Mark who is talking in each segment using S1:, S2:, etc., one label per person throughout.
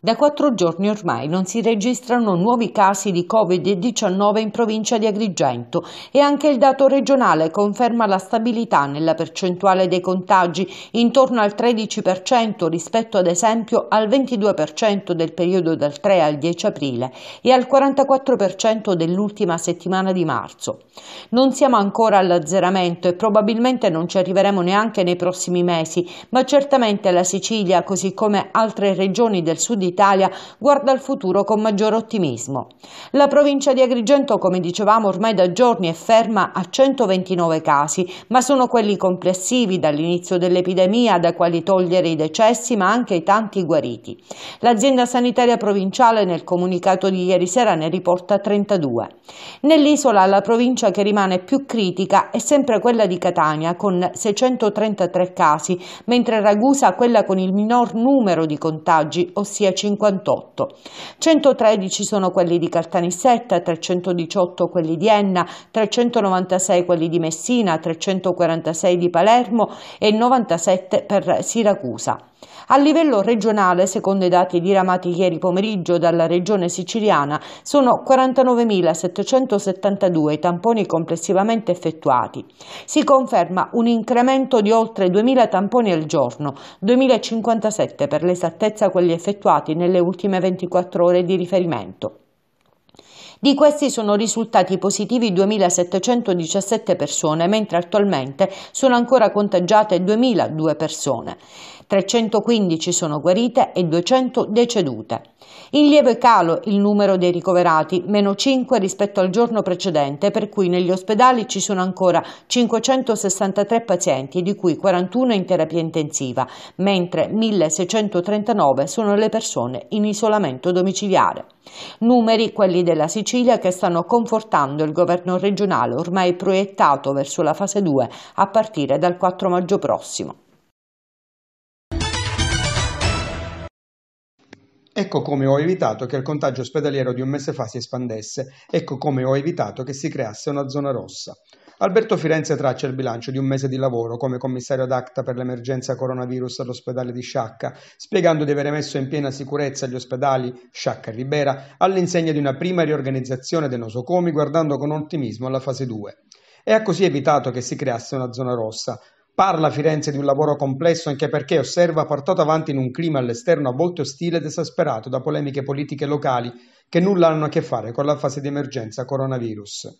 S1: Da quattro giorni ormai non si
S2: registrano nuovi casi di Covid-19 in provincia di Agrigento e anche il dato regionale conferma la stabilità nella percentuale dei contagi intorno al 13% rispetto ad esempio al 22% del periodo dal 3 al 10 aprile e al 44% dell'ultima settimana di marzo. Non siamo ancora all'azzeramento e probabilmente non ci arriveremo neanche nei prossimi mesi, ma certamente la Sicilia, così come altre regioni del sud d'Italia guarda al futuro con maggior ottimismo. La provincia di Agrigento, come dicevamo, ormai da giorni è ferma a 129 casi, ma sono quelli complessivi dall'inizio dell'epidemia da quali togliere i decessi, ma anche i tanti guariti. L'azienda sanitaria provinciale nel comunicato di ieri sera ne riporta 32. Nell'isola la provincia che rimane più critica è sempre quella di Catania con 633 casi, mentre Ragusa quella con il minor numero di contagi, ossia 58. 113 sono quelli di Caltanissetta, 318 quelli di Enna, 396 quelli di Messina, 346 di Palermo e 97 per Siracusa. A livello regionale, secondo i dati diramati ieri pomeriggio dalla regione siciliana, sono 49.772 i tamponi complessivamente effettuati. Si conferma un incremento di oltre 2.000 tamponi al giorno, 2.057 per l'esattezza quelli effettuati effettuati nelle ultime 24 ore di riferimento. Di questi sono risultati positivi 2.717 persone, mentre attualmente sono ancora contagiate 2.002 persone. 315 sono guarite e 200 decedute. In lieve calo il numero dei ricoverati, meno 5 rispetto al giorno precedente, per cui negli ospedali ci sono ancora 563 pazienti, di cui 41 in terapia intensiva, mentre 1639 sono le persone in isolamento domiciliare. Numeri, quelli della Sicilia, che stanno confortando il governo regionale ormai proiettato verso la fase 2 a partire dal 4 maggio prossimo.
S3: Ecco come ho evitato che il contagio ospedaliero di un mese fa si espandesse, ecco come ho evitato che si creasse una zona rossa. Alberto Firenze traccia il bilancio di un mese di lavoro come commissario ad acta per l'emergenza coronavirus all'ospedale di Sciacca, spiegando di aver messo in piena sicurezza gli ospedali Sciacca e Ribera all'insegna di una prima riorganizzazione dei nosocomi guardando con ottimismo alla fase 2. E ha così evitato che si creasse una zona rossa, Parla Firenze di un lavoro complesso anche perché, osserva, portato avanti in un clima all'esterno a volte ostile ed esasperato da polemiche politiche locali che nulla hanno a che fare con la fase di emergenza coronavirus.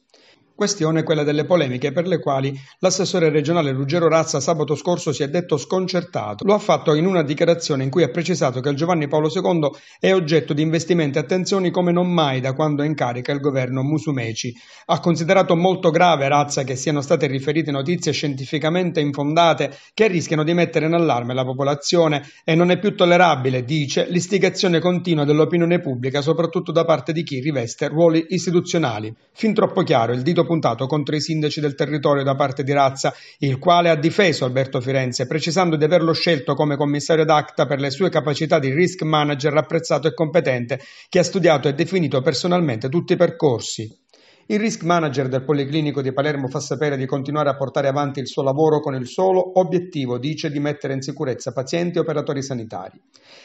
S3: Questione quella delle polemiche per le quali l'assessore regionale Ruggero Razza sabato scorso si è detto sconcertato. Lo ha fatto in una dichiarazione in cui ha precisato che il Giovanni Paolo II è oggetto di investimenti e attenzioni come non mai da quando è in carica il governo Musumeci. Ha considerato molto grave Razza che siano state riferite notizie scientificamente infondate che rischiano di mettere in allarme la popolazione e non è più tollerabile, dice, l'istigazione continua dell'opinione pubblica, soprattutto da parte di chi riveste ruoli istituzionali. Fin troppo chiaro il dito puntato contro i sindaci del territorio da parte di Razza, il quale ha difeso Alberto Firenze, precisando di averlo scelto come commissario d'acta per le sue capacità di risk manager apprezzato e competente, che ha studiato e definito personalmente tutti i percorsi. Il risk manager del Policlinico di Palermo fa sapere di continuare a portare avanti il suo lavoro con il solo obiettivo, dice, di mettere in sicurezza pazienti e operatori sanitari.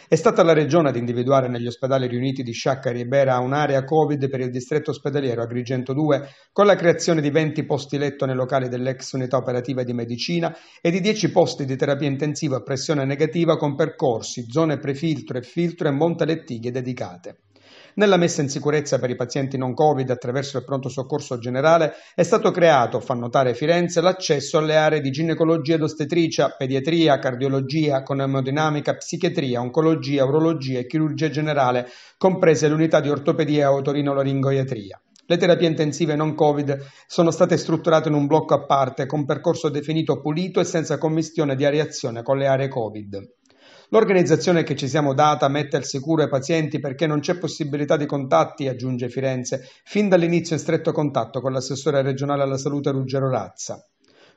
S3: È stata la Regione ad individuare negli ospedali riuniti di Sciacca e Bera un'area Covid per il distretto ospedaliero Agrigento 2 con la creazione di 20 posti letto nei locali dell'ex unità operativa di medicina e di 10 posti di terapia intensiva a pressione negativa con percorsi, zone prefiltro e filtro e lettighe dedicate. Nella messa in sicurezza per i pazienti non Covid attraverso il pronto soccorso generale è stato creato, fa notare Firenze, l'accesso alle aree di ginecologia ed ostetricia, pediatria, cardiologia, economodinamica, psichiatria, oncologia, urologia e chirurgia generale, comprese l'unità di ortopedia e autorinolaringoiatria. Le terapie intensive non Covid sono state strutturate in un blocco a parte con percorso definito pulito e senza commistione di areazione con le aree Covid. L'organizzazione che ci siamo data mette al sicuro i pazienti perché non c'è possibilità di contatti, aggiunge Firenze, fin dall'inizio in stretto contatto con l'assessore regionale alla salute Ruggero Razza.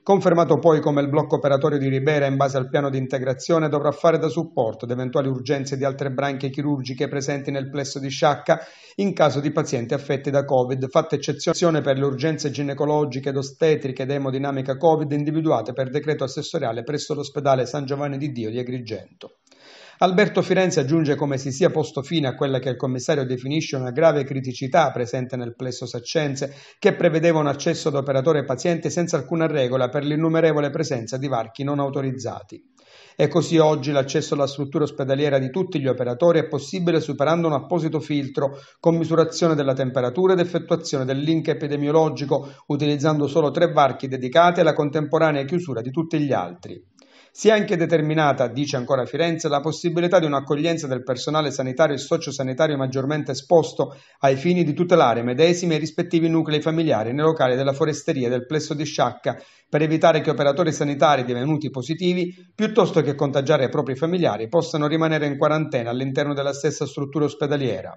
S3: Confermato poi come il blocco operatorio di Ribera in base al piano di integrazione dovrà fare da supporto ad eventuali urgenze di altre branche chirurgiche presenti nel plesso di Sciacca in caso di pazienti affetti da Covid, fatta eccezione per le urgenze ginecologiche ed ostetriche ed emodinamica Covid individuate per decreto assessoriale presso l'ospedale San Giovanni di Dio di Agrigento. Alberto Firenze aggiunge come si sia posto fine a quella che il commissario definisce una grave criticità presente nel plesso Saccenze, che prevedeva un accesso ad operatore e paziente senza alcuna regola per l'innumerevole presenza di varchi non autorizzati. E così oggi l'accesso alla struttura ospedaliera di tutti gli operatori è possibile superando un apposito filtro con misurazione della temperatura ed effettuazione del link epidemiologico utilizzando solo tre varchi dedicati alla contemporanea chiusura di tutti gli altri. Si è anche determinata, dice ancora Firenze, la possibilità di un'accoglienza del personale sanitario e sociosanitario maggiormente esposto ai fini di tutelare medesimi e rispettivi nuclei familiari nei locali della foresteria del plesso di Sciacca per evitare che operatori sanitari divenuti positivi, piuttosto che contagiare i propri familiari, possano rimanere in quarantena all'interno della stessa struttura ospedaliera.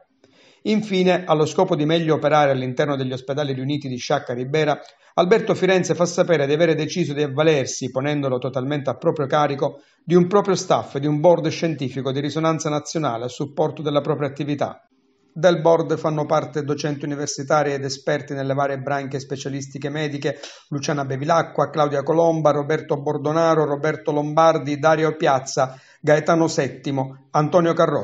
S3: Infine, allo scopo di meglio operare all'interno degli ospedali riuniti di Sciacca Ribera, Alberto Firenze fa sapere di avere deciso di avvalersi, ponendolo totalmente a proprio carico, di un proprio staff e di un board scientifico di risonanza nazionale a supporto della propria attività. Del board fanno parte docenti universitari ed esperti nelle varie branche specialistiche mediche Luciana Bevilacqua, Claudia Colomba, Roberto Bordonaro, Roberto Lombardi, Dario Piazza, Gaetano Settimo, Antonio Carrò.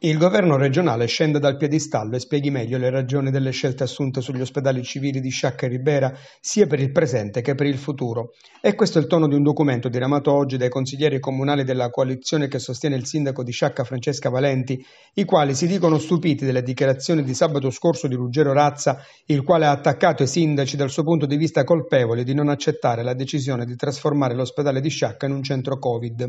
S3: Il governo regionale scende dal piedistallo e spieghi meglio le ragioni delle scelte assunte sugli ospedali civili di Sciacca e Ribera sia per il presente che per il futuro. E questo è il tono di un documento diramato oggi dai consiglieri comunali della coalizione che sostiene il sindaco di Sciacca Francesca Valenti, i quali si dicono stupiti delle dichiarazioni di sabato scorso di Ruggero Razza, il quale ha attaccato i sindaci dal suo punto di vista colpevoli di non accettare la decisione di trasformare l'ospedale di Sciacca in un centro Covid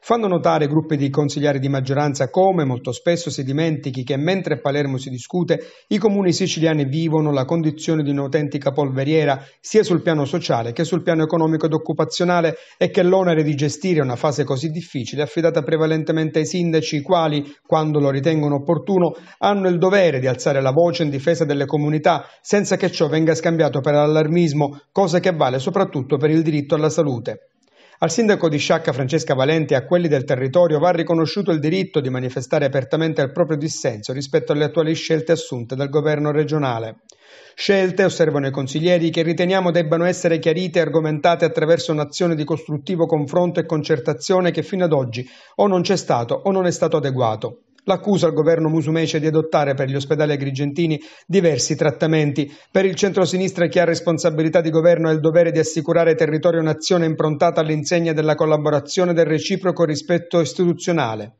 S3: fanno notare gruppi di consiglieri di maggioranza come molto spesso si dimentichi che mentre a Palermo si discute, i comuni siciliani vivono la condizione di un'autentica polveriera sia sul piano sociale che sul piano economico ed occupazionale e che l'onere di gestire una fase così difficile è affidata prevalentemente ai sindaci i quali, quando lo ritengono opportuno, hanno il dovere di alzare la voce in difesa delle comunità senza che ciò venga scambiato per allarmismo, cosa che vale soprattutto per il diritto alla salute. Al sindaco di Sciacca Francesca Valente e a quelli del territorio va riconosciuto il diritto di manifestare apertamente il proprio dissenso rispetto alle attuali scelte assunte dal governo regionale. Scelte, osservano i consiglieri, che riteniamo debbano essere chiarite e argomentate attraverso un'azione di costruttivo confronto e concertazione che fino ad oggi o non c'è stato o non è stato adeguato l'accusa al governo musumece di adottare per gli ospedali agrigentini diversi trattamenti. Per il centro-sinistra chi ha responsabilità di governo ha il dovere di assicurare territorio territori un'azione improntata all'insegna della collaborazione e del reciproco rispetto istituzionale.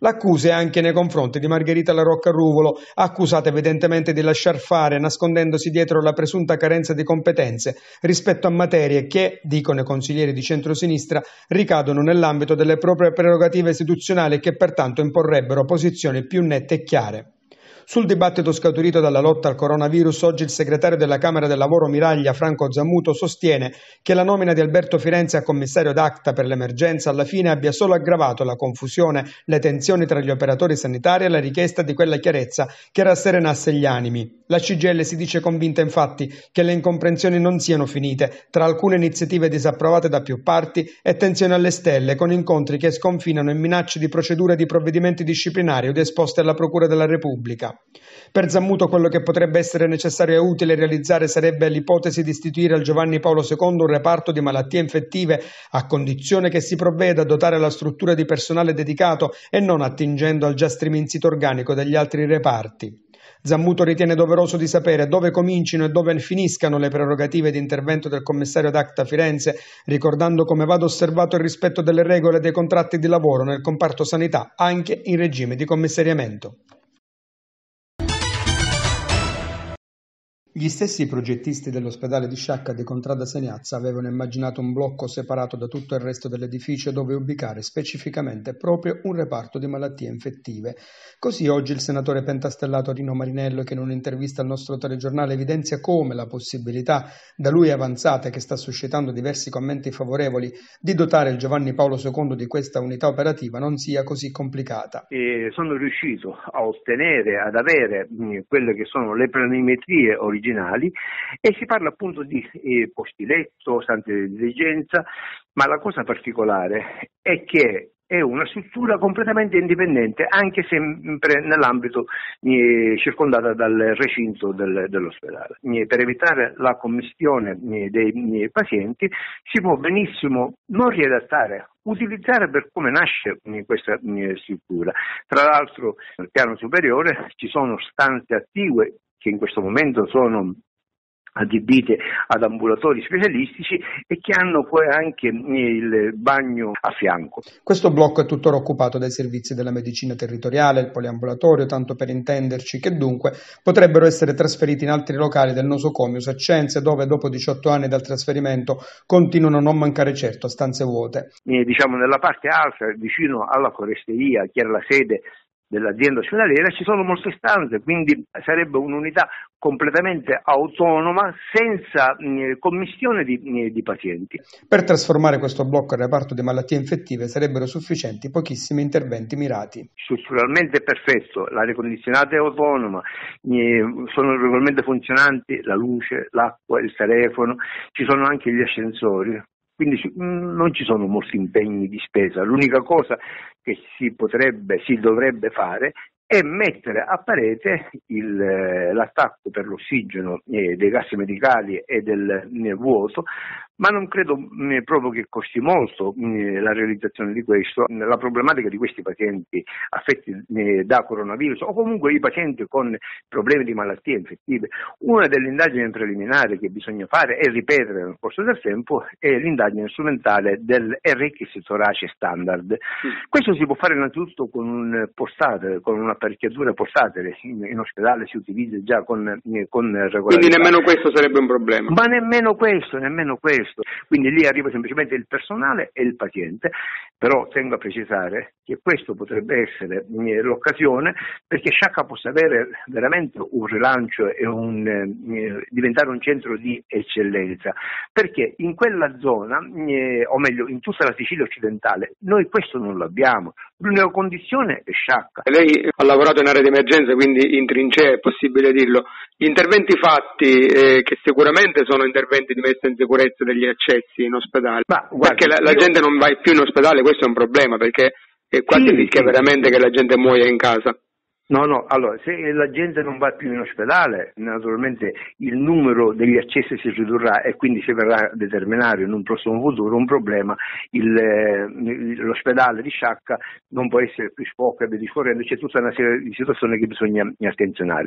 S3: L'accusa è anche nei confronti di Margherita La Rocca Ruvolo, accusata evidentemente di lasciar fare nascondendosi dietro la presunta carenza di competenze rispetto a materie che, dicono i consiglieri di centrosinistra, ricadono nell'ambito delle proprie prerogative istituzionali e che pertanto imporrebbero posizioni più nette e chiare. Sul dibattito scaturito dalla lotta al coronavirus, oggi il segretario della Camera del Lavoro Miraglia, Franco Zammuto, sostiene che la nomina di Alberto Firenze a commissario d'acta per l'emergenza alla fine abbia solo aggravato la confusione, le tensioni tra gli operatori sanitari e la richiesta di quella chiarezza che rasserenasse gli animi. La CGL si dice convinta infatti che le incomprensioni non siano finite tra alcune iniziative disapprovate da più parti e tensioni alle stelle con incontri che sconfinano in minacce di procedure di provvedimenti disciplinari o di esposte alla Procura della Repubblica. Per Zammuto quello che potrebbe essere necessario e utile realizzare sarebbe l'ipotesi di istituire al Giovanni Paolo II un reparto di malattie infettive, a condizione che si provveda a dotare la struttura di personale dedicato e non attingendo al già striminzito organico degli altri reparti. Zammuto ritiene doveroso di sapere dove comincino e dove finiscano le prerogative di intervento del commissario d'Acta Firenze, ricordando come vada osservato il rispetto delle regole dei contratti di lavoro nel comparto sanità anche in regime di commissariamento. Gli stessi progettisti dell'ospedale di Sciacca di Contrada Seniazza avevano immaginato un blocco separato da tutto il resto dell'edificio dove ubicare specificamente proprio un reparto di malattie infettive. Così oggi il senatore pentastellato Rino Marinello, che in un'intervista al nostro telegiornale evidenzia come la possibilità da lui avanzata, che sta suscitando diversi commenti favorevoli, di dotare il Giovanni Paolo II di questa unità operativa non sia così complicata.
S4: E
S5: sono riuscito a ottenere, ad avere mh, mm, quelle che sono le planimetrie originali originali e si parla appunto di eh, posti letto, stanze di diligenza, ma la cosa particolare è che è una struttura completamente indipendente, anche sempre nell'ambito eh, circondata dal recinto del, dell'ospedale. Eh, per evitare la commissione eh, dei eh, pazienti si può benissimo non riadattare utilizzare per come nasce eh, questa eh, struttura. Tra l'altro nel piano superiore ci sono stanze attive che in questo momento sono adibite ad ambulatori specialistici e che hanno poi anche il bagno a fianco.
S3: Questo blocco è tuttora occupato dai servizi della medicina territoriale, il poliambulatorio, tanto per intenderci, che dunque potrebbero essere trasferiti in altri locali del nosocomio Saccenze, dove dopo 18 anni dal trasferimento continuano a non mancare certo stanze vuote.
S5: E, eh, diciamo nella parte alta, vicino alla foresteria, che era la sede dell'azienda ospedaliera ci sono molte stanze, quindi sarebbe un'unità completamente autonoma senza commissione di, di, pazienti.
S3: Per trasformare questo blocco in reparto di malattie infettive sarebbero sufficienti pochissimi interventi mirati.
S5: Strutturalmente è perfetto, l'aria condizionata è autonoma, sono regolarmente funzionanti la luce, l'acqua, il telefono, ci sono anche gli ascensori, quindi mm, non ci sono molti impegni di spesa, l'unica cosa che si potrebbe, si dovrebbe fare è mettere a parete il, eh, l'attacco per l'ossigeno eh, dei gas medicali e del eh, vuoto ma non credo mh, mm, proprio che costi molto mh, mm, la realizzazione di questo. La problematica di questi pazienti affetti mh, mm, da coronavirus o comunque i pazienti con problemi di malattie infettive, una delle indagini preliminari che bisogna fare e ripetere nel corso del tempo è l'indagine strumentale del RX torace standard. Sì. Questo si può fare innanzitutto con un postatere, con un'apparecchiatura postatele, in, in, ospedale si utilizza già con, con regolarità. Quindi nemmeno questo sarebbe un problema. Ma nemmeno questo, nemmeno questo questo. Quindi lì arriva semplicemente il personale e il paziente, però tengo a precisare che questo potrebbe essere eh, l'occasione perché Sciacca possa avere veramente un rilancio e un, eh, diventare un centro di eccellenza, perché in quella zona, eh, o meglio in tutta la Sicilia occidentale, noi questo non l'abbiamo, l'unica condizione è Sciacca.
S3: Lei ha lavorato in area di emergenza, quindi in trincea è possibile dirlo, gli interventi fatti, eh, che sicuramente sono interventi di messa in sicurezza degli degli accessi in ospedale. Ma, guarda, perché la, la io... gente non va più in ospedale, questo è un problema, perché è quasi sì, rischia sì. veramente che la gente muoia
S5: in casa. No, no, allora se la gente non va più in ospedale, naturalmente il numero degli accessi si ridurrà e quindi si verrà a determinare in un prossimo futuro un problema. Il, eh, l'ospedale di Sciacca non può essere più sporco e via discorrendo, c'è tutta una serie di situazioni che bisogna attenzionare.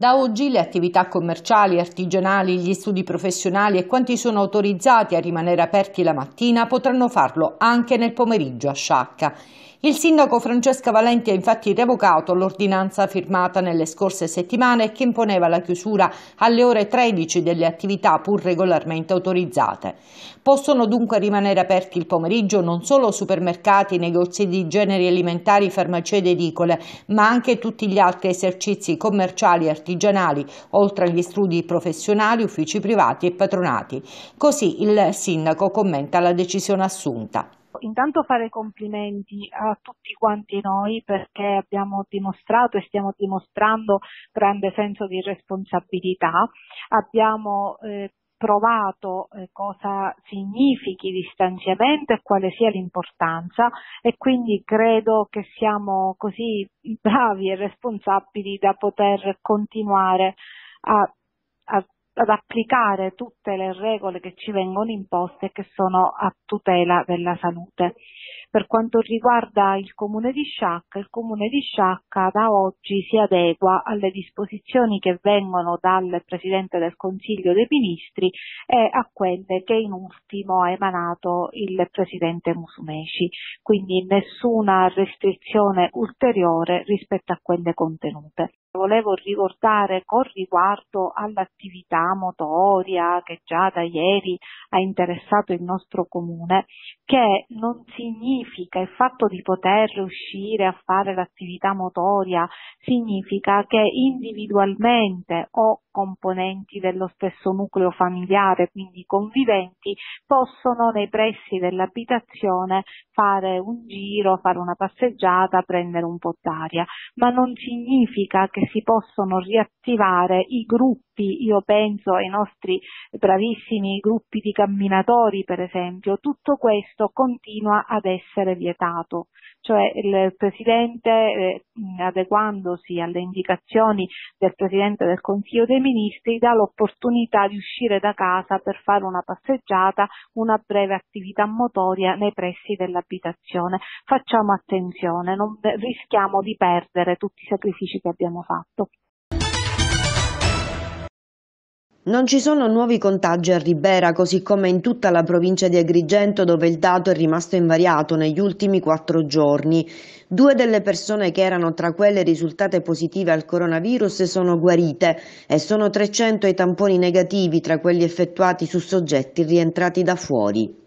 S2: Da oggi le attività commerciali, artigianali, gli studi professionali e quanti sono autorizzati a rimanere aperti la mattina potranno farlo anche nel pomeriggio a Sciacca. Il sindaco Francesca Valenti ha infatti revocato l'ordinanza firmata nelle scorse settimane che imponeva la chiusura alle ore 13 delle attività pur regolarmente autorizzate. Possono dunque rimanere aperti il pomeriggio non solo supermercati, negozi di generi alimentari, farmacie ed edicole, ma anche tutti gli altri esercizi commerciali e artigianali, oltre agli studi professionali, uffici privati e patronati. Così il sindaco commenta la decisione assunta
S6: intanto fare complimenti a tutti quanti noi perché abbiamo dimostrato e stiamo dimostrando grande senso di responsabilità, abbiamo eh, provato eh, cosa significhi distanziamento e quale sia l'importanza e quindi credo che siamo così bravi e responsabili da poter continuare a, a ad applicare tutte le regole che ci vengono imposte e che sono a tutela della salute. Per quanto riguarda il comune di Sciacca, il comune di Sciacca da oggi si adegua alle disposizioni che vengono dal Presidente del Consiglio dei Ministri e a quelle che in ultimo ha emanato il Presidente Musumeci, quindi nessuna restrizione ulteriore rispetto a quelle contenute. Volevo ricordare con riguardo all'attività motoria che già da ieri ha interessato il nostro comune che non significa significa il fatto di poter riuscire a fare l'attività motoria, significa che individualmente o componenti dello stesso nucleo familiare, quindi conviventi, possono nei pressi dell'abitazione fare un giro, fare una passeggiata, prendere un po' d'aria, ma non significa che si possono riattivare i gruppi, io penso ai nostri bravissimi gruppi di camminatori per esempio, tutto questo continua ad essere essere vietato, cioè il Presidente eh, adeguandosi alle indicazioni del Presidente del Consiglio dei Ministri dà l'opportunità di uscire da casa per fare una passeggiata, una breve attività motoria nei pressi dell'abitazione. Facciamo attenzione, non, rischiamo di perdere tutti i sacrifici che abbiamo fatto.
S7: Non ci sono nuovi contagi a Ribera, così come in tutta la provincia di Agrigento dove il dato è rimasto invariato negli ultimi quattro giorni. Due delle persone che erano tra quelle risultate positive al coronavirus sono guarite e sono 300 i tamponi negativi tra quelli effettuati su soggetti rientrati da fuori.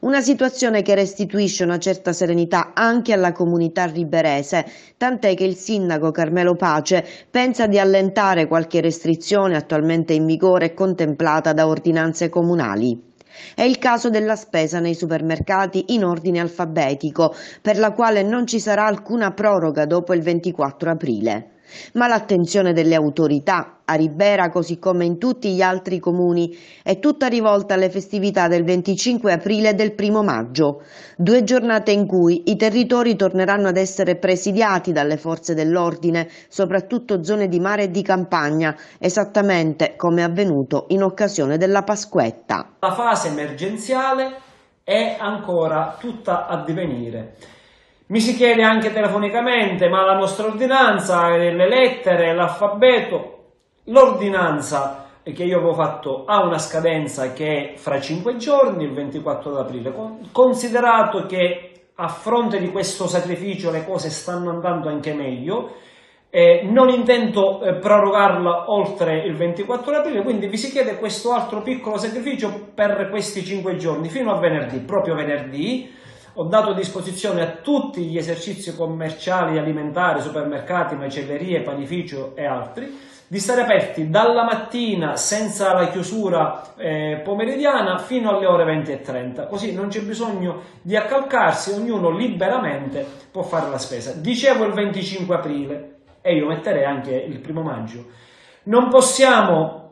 S7: Una situazione che restituisce una certa serenità anche alla comunità riberese, tant'è che il sindaco Carmelo Pace pensa di allentare qualche restrizione attualmente in vigore e contemplata da ordinanze comunali. È il caso della spesa nei supermercati in ordine alfabetico, per la quale non ci sarà alcuna proroga dopo il 24 aprile. Ma l'attenzione delle autorità a Ribera, così come in tutti gli altri comuni, è tutta rivolta alle festività del 25 aprile e del 1 maggio, due giornate in cui i territori torneranno ad essere presidiati dalle forze dell'ordine, soprattutto zone di mare e di campagna, esattamente come è avvenuto in occasione della Pasquetta.
S1: La fase emergenziale è ancora tutta a divenire. Mi si chiede anche telefonicamente, ma la nostra ordinanza, le lettere, l'alfabeto, l'ordinanza che io avevo fatto ha una scadenza che è fra 5 giorni, il 24 aprile, considerato che a fronte di questo sacrificio le cose stanno andando anche meglio, eh, non intendo eh, prorogarla oltre il 24 aprile, quindi vi si chiede questo altro piccolo sacrificio per questi 5 giorni, fino a venerdì, proprio venerdì, ho dato disposizione a tutti gli esercizi commerciali alimentari, supermercati, macellerie, panificio e altri di stare aperti dalla mattina senza la chiusura eh, pomeridiana fino alle ore 20 e 30. così non c'è bisogno di accalcarsi, ognuno liberamente può fare la spesa. Dicevo il 25 aprile e io metterei anche il primo maggio. Non possiamo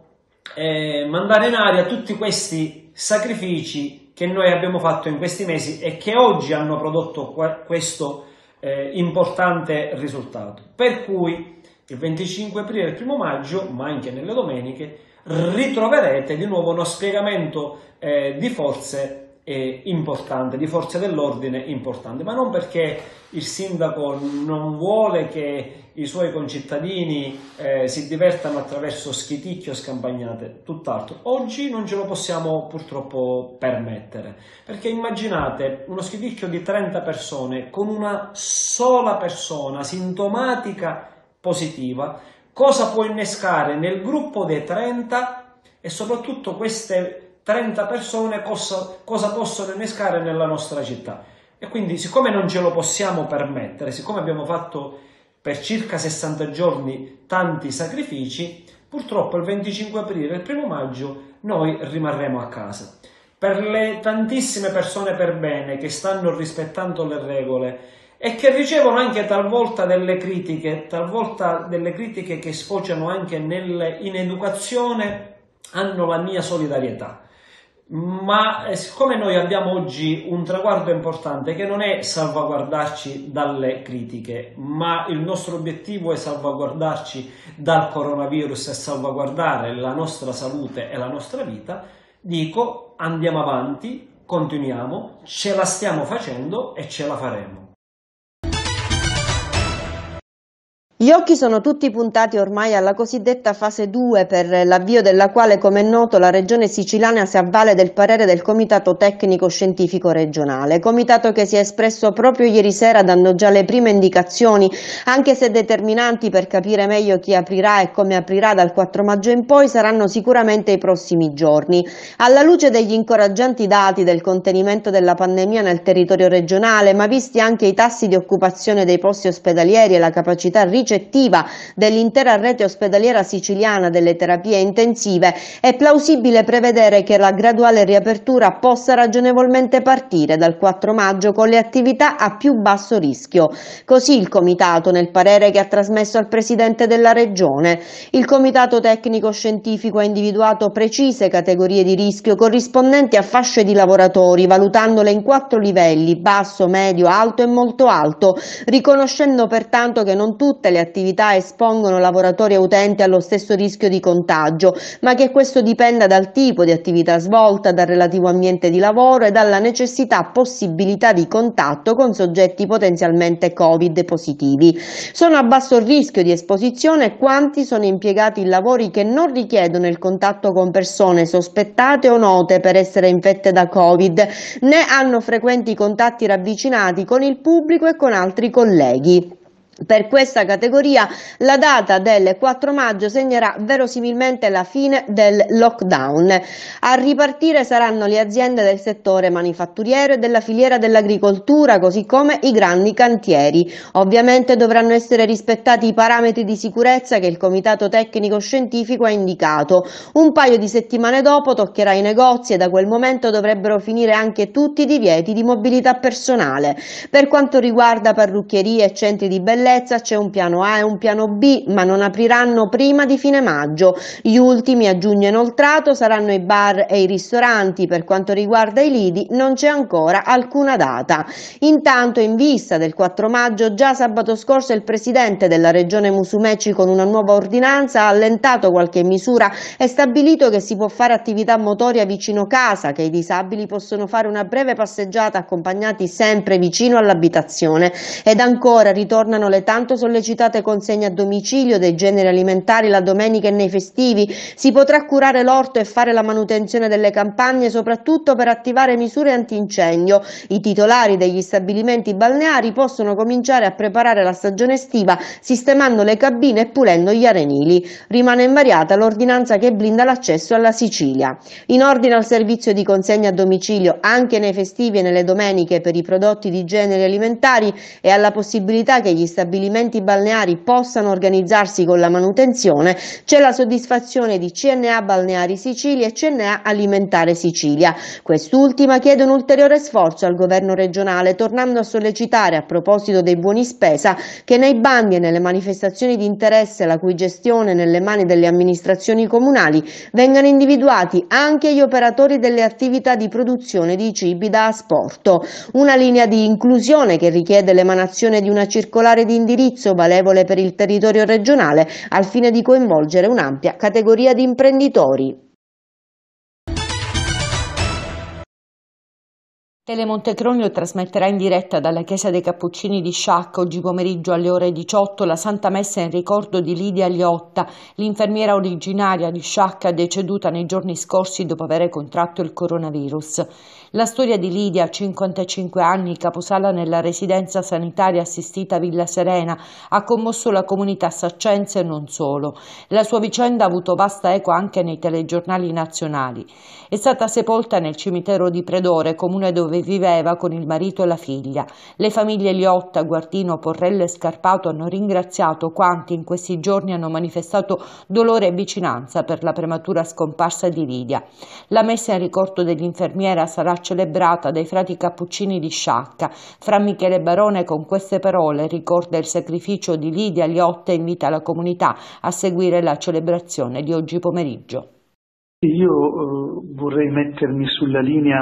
S1: eh, mandare in aria tutti questi sacrifici che noi abbiamo fatto in questi mesi e che oggi hanno prodotto questo eh, importante risultato. Per cui il 25 aprile e il 1 maggio, ma anche nelle domeniche, ritroverete di nuovo uno spiegamento eh, di forze eh, importante, di forze dell'ordine importante, ma non perché il sindaco non vuole che i suoi concittadini eh, si divertano attraverso schiticchio o scampagnate, tutt'altro. Oggi non ce lo possiamo purtroppo permettere, perché immaginate uno schiticchio di 30 persone con una sola persona sintomatica positiva, cosa può innescare nel gruppo dei 30 e soprattutto queste 30 persone cosa, cosa possono innescare nella nostra città. E quindi siccome non ce lo possiamo permettere, siccome abbiamo fatto per circa 60 giorni tanti sacrifici, purtroppo il 25 aprile e il primo maggio noi rimarremo a casa. Per le tantissime persone per bene che stanno rispettando le regole e che ricevono anche talvolta delle critiche, talvolta delle critiche che sfociano anche nelle, in educazione, hanno la mia solidarietà ma eh, siccome noi abbiamo oggi un traguardo importante che non è salvaguardarci dalle critiche, ma il nostro obiettivo è salvaguardarci dal coronavirus e salvaguardare la nostra salute e la nostra vita, dico andiamo avanti, continuiamo, ce la stiamo facendo e ce la faremo.
S7: Gli occhi sono tutti puntati ormai alla cosiddetta fase 2, per l'avvio della quale, come è noto, la Regione siciliana si avvale del parere del Comitato Tecnico Scientifico Regionale, comitato che si è espresso proprio ieri sera dando già le prime indicazioni, anche se determinanti per capire meglio chi aprirà e come aprirà dal 4 maggio in poi saranno sicuramente i prossimi giorni. Alla luce degli incoraggianti dati del contenimento della pandemia nel territorio regionale, ma visti anche i tassi di occupazione dei posti ospedalieri e la capacità ricca, ricettiva dell'intera rete ospedaliera siciliana delle terapie intensive, è plausibile prevedere che la graduale riapertura possa ragionevolmente partire dal 4 maggio con le attività a più basso rischio. Così il Comitato nel parere che ha trasmesso al Presidente della Regione. Il Comitato Tecnico Scientifico ha individuato precise categorie di rischio corrispondenti a fasce di lavoratori, valutandole in quattro livelli, basso, medio, alto e molto alto, riconoscendo pertanto che non tutte le le attività espongono lavoratori e utenti allo stesso rischio di contagio, ma che questo dipenda dal tipo di attività svolta, dal relativo ambiente di lavoro e dalla necessità possibilità di contatto con soggetti potenzialmente Covid positivi. Sono a basso rischio di esposizione quanti sono impiegati in lavori che non richiedono il contatto con persone sospettate o note per essere infette da Covid, né hanno frequenti contatti ravvicinati con il pubblico e con altri colleghi. Per questa categoria la data del 4 maggio segnerà verosimilmente la fine del lockdown. A ripartire saranno le aziende del settore manifatturiero e della filiera dell'agricoltura, così come i grandi cantieri. Ovviamente dovranno essere rispettati i parametri di sicurezza che il Comitato Tecnico Scientifico ha indicato. Un paio di settimane dopo toccherà i negozi e da quel momento dovrebbero finire anche tutti i divieti di mobilità personale. Per quanto riguarda parrucchierie e centri di bellezza, bellezza c'è un piano A e un piano B, ma non apriranno prima di fine maggio. Gli ultimi, a giugno inoltrato, saranno i bar e i ristoranti. Per quanto riguarda i lidi, non c'è ancora alcuna data. Intanto, in vista del 4 maggio, già sabato scorso il presidente della regione Musumeci con una nuova ordinanza ha allentato qualche misura e stabilito che si può fare attività motoria vicino casa, che i disabili possono fare una breve passeggiata accompagnati sempre vicino all'abitazione. Ed ancora ritornano le le tanto sollecitate consegne a domicilio dei generi alimentari la domenica e nei festivi, si potrà curare l'orto e fare la manutenzione delle campagne soprattutto per attivare misure antincendio. I titolari degli stabilimenti balneari possono cominciare a preparare la stagione estiva sistemando le cabine e pulendo gli arenili. Rimane invariata l'ordinanza che blinda l'accesso alla Sicilia. In ordine al servizio di consegne a domicilio anche nei festivi e nelle domeniche per i prodotti di generi alimentari e alla possibilità che gli stabilimenti stabilimenti balneari possano organizzarsi con la manutenzione, c'è la soddisfazione di CNA Balneari Sicilia e CNA Alimentare Sicilia. Quest'ultima chiede un ulteriore sforzo al governo regionale, tornando a sollecitare a proposito dei buoni spesa che nei bandi e nelle manifestazioni di interesse la cui gestione nelle mani delle amministrazioni comunali vengano individuati anche gli operatori delle attività di produzione di cibi da asporto. Una linea di inclusione che richiede l'emanazione di una circolare di indirizzo valevole per il territorio regionale al fine di coinvolgere un'ampia categoria di imprenditori.
S2: Telemonte Cronio trasmetterà in diretta dalla Chiesa dei Cappuccini di Sciacca oggi pomeriggio alle ore 18 la Santa Messa in ricordo di Lidia Liotta, l'infermiera originaria di Sciacca deceduta nei giorni scorsi dopo aver contratto il coronavirus. La storia di Lidia, 55 anni, caposala nella residenza sanitaria assistita Villa Serena, ha commosso la comunità saccense e non solo. La sua vicenda ha avuto vasta eco anche nei telegiornali nazionali. È stata sepolta nel cimitero di Predore, comune dove viveva con il marito e la figlia. Le famiglie Liotta, Guardino, Porrello e Scarpato hanno ringraziato quanti in questi giorni hanno manifestato dolore e vicinanza per la prematura scomparsa di Lidia. La messa in ricordo dell'infermiera sarà celebrata dai frati cappuccini di Sciacca. Fra Michele Barone con queste parole ricorda il sacrificio di Lidia Liotta e invita la comunità a
S4: seguire la celebrazione di oggi pomeriggio. Io eh, vorrei mettermi sulla linea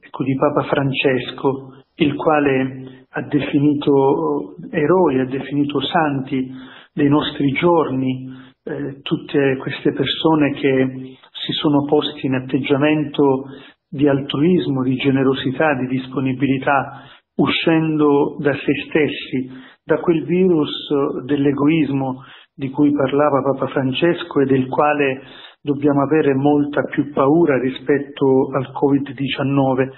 S4: ecco, di Papa Francesco, il quale ha definito eh, eroi, ha definito santi dei nostri giorni eh, tutte queste persone che si sono posti in atteggiamento di altruismo, di generosità, di disponibilità, uscendo da se stessi, da quel virus dell'egoismo di cui parlava Papa Francesco e del quale dobbiamo avere molta più paura rispetto al Covid-19.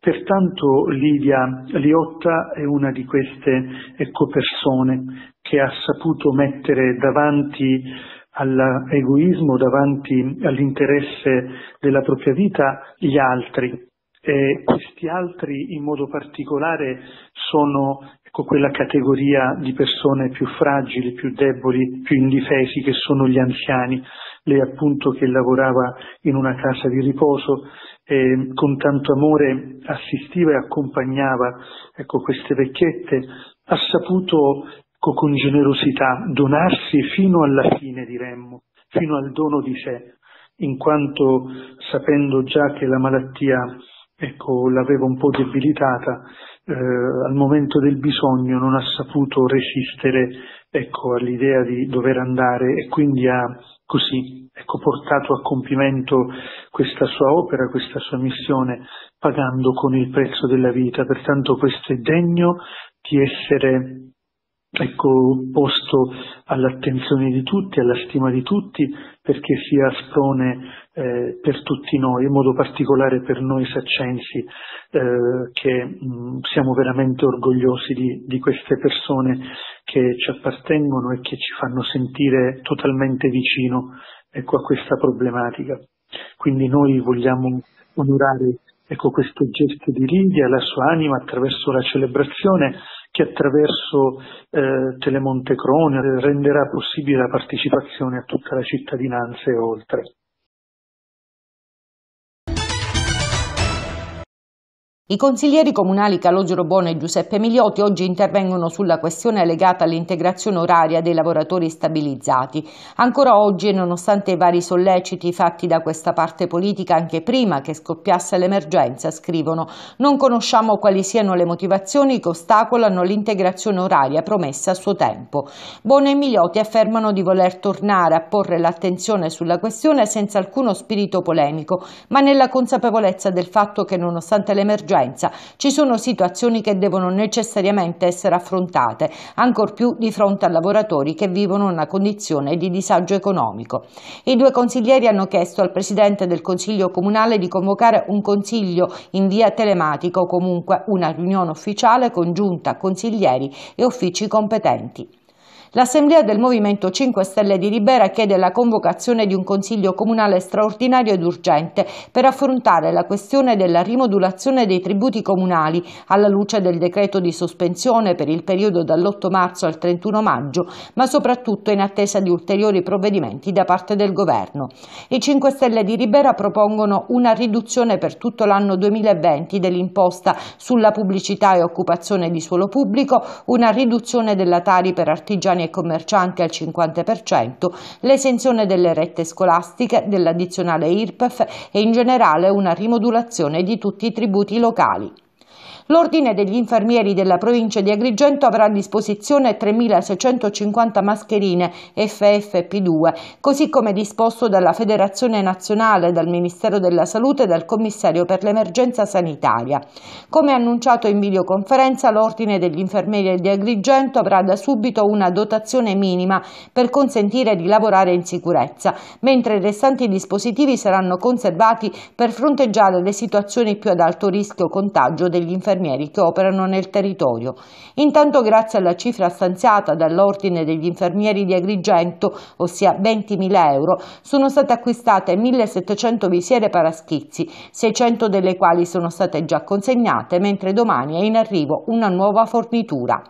S4: Pertanto Lidia Liotta è una di queste ecco, persone che ha saputo mettere davanti all'egoismo, davanti all'interesse della propria vita, gli altri. E questi altri in modo particolare sono ecco, quella categoria di persone più fragili, più deboli, più indifesi che sono gli anziani. Lei appunto che lavorava in una casa di riposo e con tanto amore assistiva e accompagnava ecco, queste vecchiette, ha saputo con generosità, donarsi fino alla fine, diremmo, fino al dono di sé, in quanto sapendo già che la malattia ecco, l'aveva un po' debilitata, eh, al momento del bisogno non ha saputo resistere ecco, all'idea di dover andare e quindi ha così ecco, portato a compimento questa sua opera, questa sua missione, pagando con il prezzo della vita. Pertanto questo è degno di essere ecco, posto all'attenzione di tutti, alla stima di tutti, perché sia sprone eh, per tutti noi, in modo particolare per noi saccensi, eh, che mh, mm, siamo veramente orgogliosi di, di, queste persone che ci appartengono e che ci fanno sentire totalmente vicino ecco, a questa problematica. Quindi noi vogliamo onorare ecco, questo gesto di Lidia, la sua anima attraverso la celebrazione che attraverso eh, Telemontecrone renderà possibile la partecipazione a tutta la cittadinanza e oltre.
S2: I consiglieri comunali Calogero Bono e Giuseppe Migliotti oggi intervengono sulla questione legata all'integrazione oraria dei lavoratori stabilizzati. Ancora oggi, nonostante i vari solleciti fatti da questa parte politica anche prima che scoppiasse l'emergenza, scrivono «Non conosciamo quali siano le motivazioni che ostacolano l'integrazione oraria promessa a suo tempo». Bono e Migliotti affermano di voler tornare a porre l'attenzione sulla questione senza alcuno spirito polemico, ma nella consapevolezza del fatto che nonostante l'emergenza concorrenza. Ci sono situazioni che devono necessariamente essere affrontate, ancor più di fronte a lavoratori che vivono una condizione di disagio economico. I due consiglieri hanno chiesto al Presidente del Consiglio Comunale di convocare un consiglio in via telematica o comunque una riunione ufficiale congiunta consiglieri e uffici competenti. L'Assemblea del Movimento 5 Stelle di Ribera chiede la convocazione di un Consiglio Comunale straordinario ed urgente per affrontare la questione della rimodulazione dei tributi comunali alla luce del decreto di sospensione per il periodo dall'8 marzo al 31 maggio, ma soprattutto in attesa di ulteriori provvedimenti da parte del Governo. I 5 Stelle di Ribera propongono una riduzione per tutto l'anno 2020 dell'imposta sulla pubblicità e occupazione di suolo pubblico, una riduzione della Tari per artigiani produttori e commercianti al 50%, l'esenzione delle rette scolastiche, dell'addizionale IRPEF e in generale una rimodulazione di tutti i tributi locali. L'Ordine degli Infermieri della provincia di Agrigento avrà a disposizione 3.650 mascherine FFP2, così come disposto dalla Federazione Nazionale, dal Ministero della Salute e dal Commissario per l'Emergenza Sanitaria. Come annunciato in videoconferenza, l'Ordine degli Infermieri di Agrigento avrà da subito una dotazione minima per consentire di lavorare in sicurezza, mentre i restanti dispositivi saranno conservati per fronteggiare le situazioni più ad alto rischio contagio degli infermieri infermieri che operano nel territorio. Intanto grazie alla cifra stanziata dall'Ordine degli Infermieri di Agrigento, ossia 20.000 euro, sono state acquistate 1.700 visiere paraschizzi, 600 delle quali sono state già consegnate, mentre domani è in arrivo una nuova fornitura.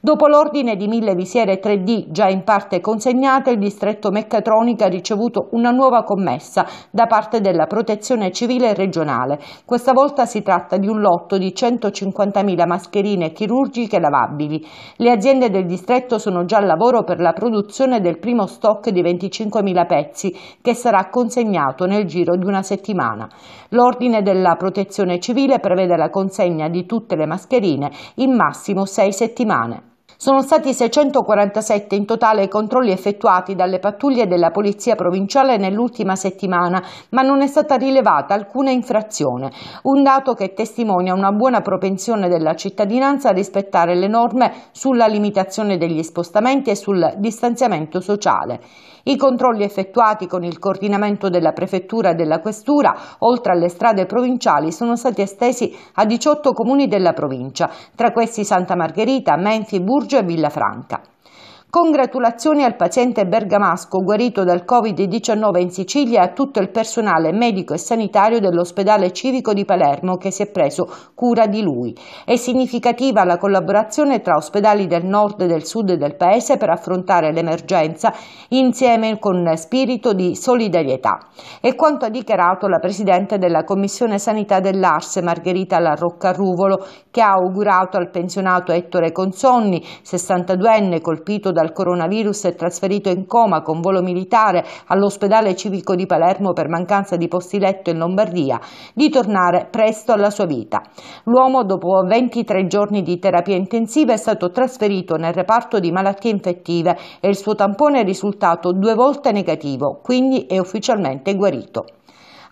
S2: Dopo l'ordine di mille visiere 3D già in parte consegnate, il distretto Meccatronica ha ricevuto una nuova commessa da parte della Protezione Civile regionale. Questa volta si tratta di un lotto di 150.000 mascherine chirurgiche lavabili. Le aziende del distretto sono già al lavoro per la produzione del primo stock di 25.000 pezzi che sarà consegnato nel giro di una settimana. L'ordine della Protezione Civile prevede la consegna di tutte le mascherine in massimo sei settimane. Sono stati 647 in totale i controlli effettuati dalle pattuglie della Polizia Provinciale nell'ultima settimana, ma non è stata rilevata alcuna infrazione, un dato che testimonia una buona propensione della cittadinanza a rispettare le norme sulla limitazione degli spostamenti e sul distanziamento sociale. I controlli effettuati con il coordinamento della Prefettura e della Questura, oltre alle strade provinciali, sono stati estesi a 18 comuni della provincia, tra questi Santa Margherita, Menfi, Burgio e Villafranca. Congratulazioni al paziente bergamasco guarito dal Covid-19 in Sicilia e a tutto il personale medico e sanitario dell'ospedale civico di Palermo che si è preso cura di lui. È significativa la collaborazione tra ospedali del nord e del sud del paese per affrontare l'emergenza insieme con spirito di solidarietà. È quanto ha dichiarato la Presidente della Commissione Sanità dell'Arse, Margherita Larroccarruvolo, che ha augurato al pensionato Ettore Consonni, 62enne colpito dal coronavirus e trasferito in coma con volo militare all'ospedale civico di Palermo per mancanza di posti letto in Lombardia, di tornare presto alla sua vita. L'uomo, dopo 23 giorni di terapia intensiva, è stato trasferito nel reparto di malattie infettive e il suo tampone è risultato due volte negativo, quindi è ufficialmente guarito.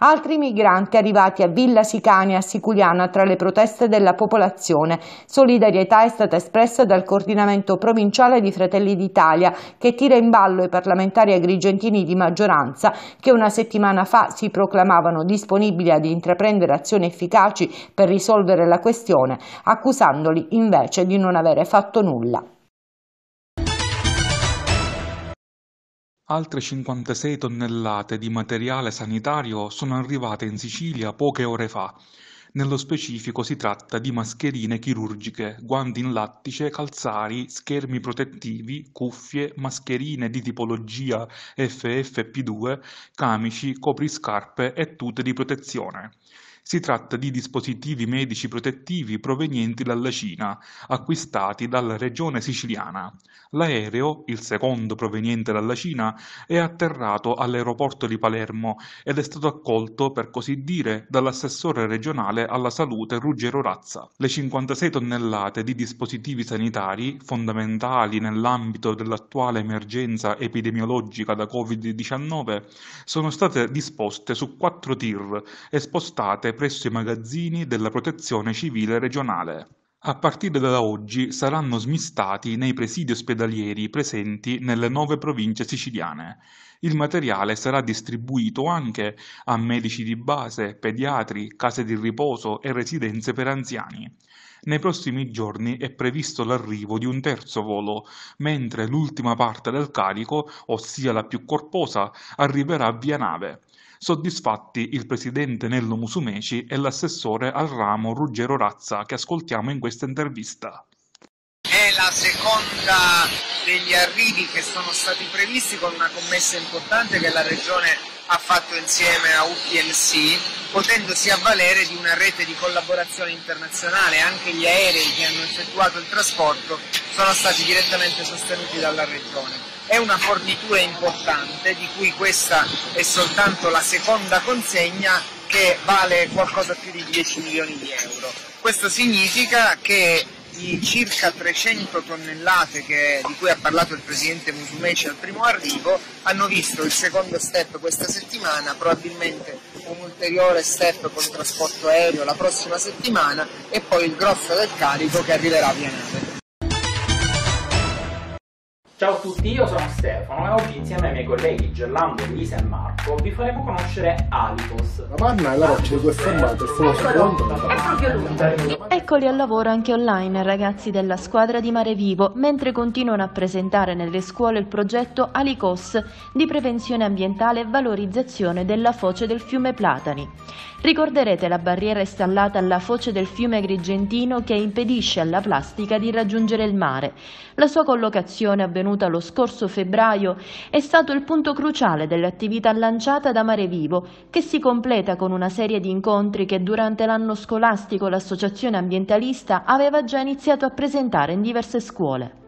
S2: Altri migranti arrivati a Villa Sicania a Siculiana tra le proteste della popolazione. Solidarietà è stata espressa dal coordinamento provinciale di Fratelli d'Italia che tira in ballo i parlamentari agrigentini di maggioranza che una settimana fa si proclamavano disponibili ad intraprendere azioni efficaci per risolvere la questione, accusandoli invece di non avere fatto nulla.
S8: Altre cinquantasei tonnellate di materiale sanitario sono arrivate in Sicilia poche ore fa. Nello specifico si tratta di mascherine chirurgiche, guanti in lattice, calzari, schermi protettivi, cuffie, mascherine di tipologia FFP2, camici, copriscarpe e tute di protezione. Si tratta di dispositivi medici protettivi provenienti dalla Cina, acquistati dalla regione siciliana. L'aereo, il secondo proveniente dalla Cina, è atterrato all'aeroporto di Palermo ed è stato accolto, per così dire, dall'assessore regionale alla salute Ruggero Razza. Le 56 tonnellate di dispositivi sanitari, fondamentali nell'ambito dell'attuale emergenza epidemiologica da Covid-19, sono state disposte su quattro tir e spostate presso i magazzini della Protezione Civile regionale. A partire da oggi saranno smistati nei presidi ospedalieri presenti nelle nove province siciliane. Il materiale sarà distribuito anche a medici di base, pediatri, case di riposo e residenze per anziani. Nei prossimi giorni è previsto l'arrivo di un terzo volo, mentre l'ultima parte del carico, ossia la più corposa, arriverà via nave soddisfatti il presidente Nello Musumeci e l'assessore al ramo Ruggero Razza che ascoltiamo in questa intervista.
S3: È la seconda degli arrivi che sono stati previsti con una commessa importante che la Regione ha fatto insieme a UPLC, potendosi avvalere di una rete di collaborazione internazionale. Anche gli aerei che hanno effettuato il trasporto sono stati direttamente sostenuti dalla Regione è una fornitura importante di cui questa è soltanto la seconda consegna che vale qualcosa più di 10 milioni di euro. Questo significa che i circa 300 tonnellate che, di cui ha parlato il presidente Musumeci al primo arrivo hanno visto il secondo step questa settimana, probabilmente un ulteriore step con
S1: trasporto aereo la prossima settimana e poi il grosso del carico che arriverà via nave. Ciao a tutti, io sono Stefano e oggi insieme ai miei colleghi Gerlando, Luisa e Marco vi faremo conoscere Alipos. La panna è la roccia di quel formato, solo ecco, secondo. Ecco, ecco,
S9: Eccoli al lavoro anche online ragazzi della squadra di Mare Vivo, mentre continuano a presentare nelle scuole il progetto Alicos di prevenzione ambientale e valorizzazione della foce del fiume Platani. Ricorderete la barriera installata alla foce del fiume Agrigentino che impedisce alla plastica di raggiungere il mare. La sua collocazione è avvenuta avvenuta lo scorso febbraio è stato il punto cruciale dell'attività lanciata da Mare Vivo, che si completa con una serie di incontri che durante l'anno scolastico l'associazione ambientalista aveva già iniziato a presentare in diverse scuole.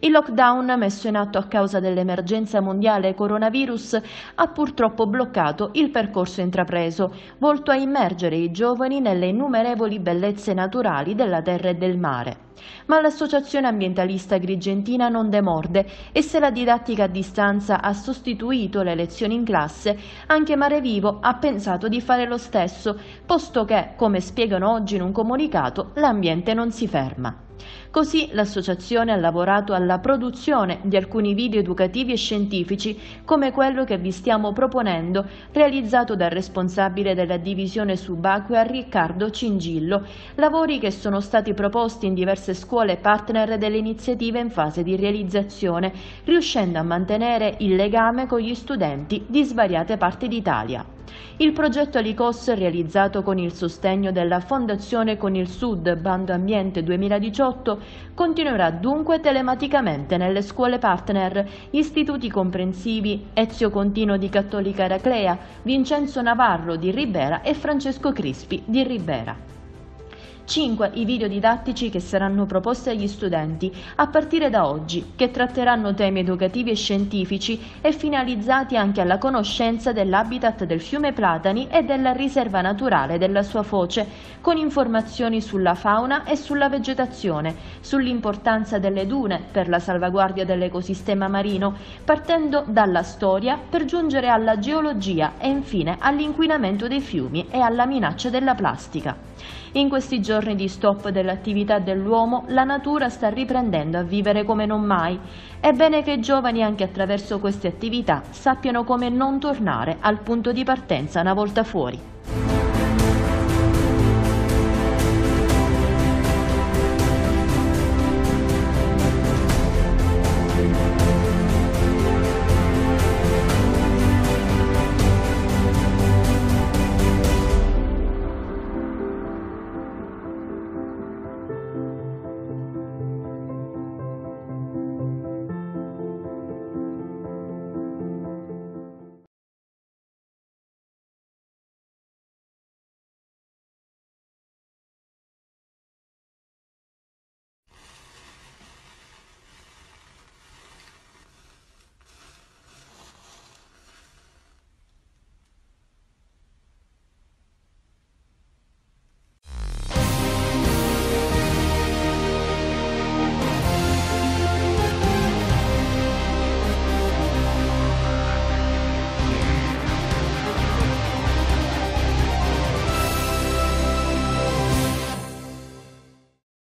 S9: Il lockdown messo in atto a causa dell'emergenza mondiale coronavirus ha purtroppo bloccato il percorso intrapreso, volto a immergere i giovani nelle innumerevoli bellezze naturali della terra e del mare. Ma l'associazione ambientalista grigentina non demorde e se la didattica a distanza ha sostituito le lezioni in classe, anche Mare Vivo ha pensato di fare lo stesso, posto che, come spiegano oggi in un comunicato, l'ambiente non si ferma. Così l'associazione ha lavorato alla produzione di alcuni video educativi e scientifici come quello che vi stiamo proponendo, realizzato dal responsabile della divisione subacquea Riccardo Cingillo, lavori che sono stati proposti in diverse scuole partner delle iniziative in fase di realizzazione, riuscendo a mantenere il legame con gli studenti di svariate parti d'Italia. Il progetto Alicos, realizzato con il sostegno della Fondazione Con il Sud Bando Ambiente 2018, continuerà dunque telematicamente nelle scuole partner, istituti comprensivi Ezio Contino di Cattolica Eraclea, Vincenzo Navarro di Ribera e Francesco Crispi di Ribera. 5 i video didattici che saranno proposti agli studenti a partire da oggi, che tratteranno temi educativi e scientifici e finalizzati anche alla conoscenza dell'habitat del fiume Platani e della riserva naturale della sua foce, con informazioni sulla fauna e sulla vegetazione, sull'importanza delle dune per la salvaguardia dell'ecosistema marino, partendo dalla storia per giungere alla geologia e infine all'inquinamento dei fiumi e alla minaccia della plastica. In questi giorni di stop dell'attività dell'uomo, la natura sta riprendendo a vivere come non mai. È bene che i giovani anche attraverso queste attività sappiano come non tornare al punto di partenza una volta fuori.